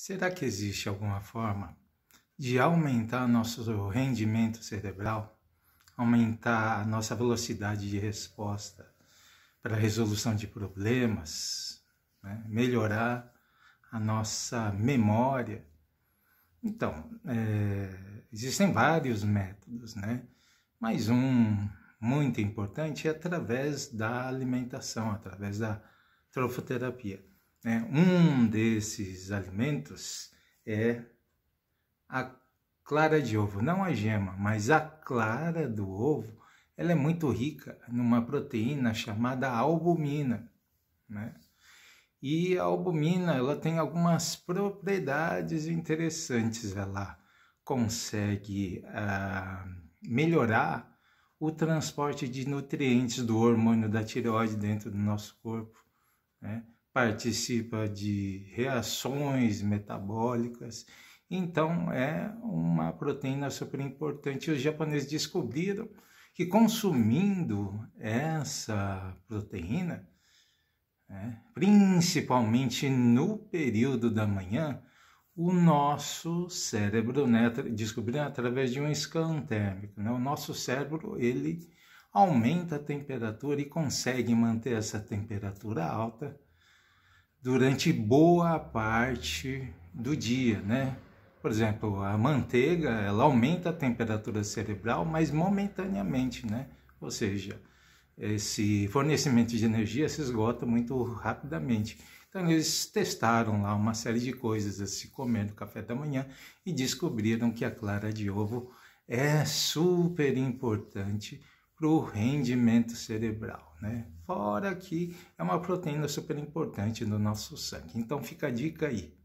Será que existe alguma forma de aumentar nosso rendimento cerebral, aumentar a nossa velocidade de resposta para a resolução de problemas, né? melhorar a nossa memória? Então, é, existem vários métodos, né? Mas um muito importante é através da alimentação, através da trofoterapia. Né? Um desses alimentos é a clara de ovo, não a gema, mas a clara do ovo, ela é muito rica numa proteína chamada albumina, né? E a albumina, ela tem algumas propriedades interessantes, ela consegue ah, melhorar o transporte de nutrientes do hormônio da tireoide dentro do nosso corpo, né? participa de reações metabólicas. Então, é uma proteína super importante. Os japoneses descobriram que consumindo essa proteína, né, principalmente no período da manhã, o nosso cérebro, né, descobriram através de um scan térmico, né, o nosso cérebro ele aumenta a temperatura e consegue manter essa temperatura alta durante boa parte do dia, né? Por exemplo, a manteiga, ela aumenta a temperatura cerebral, mas momentaneamente, né? Ou seja, esse fornecimento de energia se esgota muito rapidamente. Então eles testaram lá uma série de coisas a se comer no café da manhã e descobriram que a clara de ovo é super importante para o rendimento cerebral, né? Fora que é uma proteína super importante no nosso sangue. Então fica a dica aí.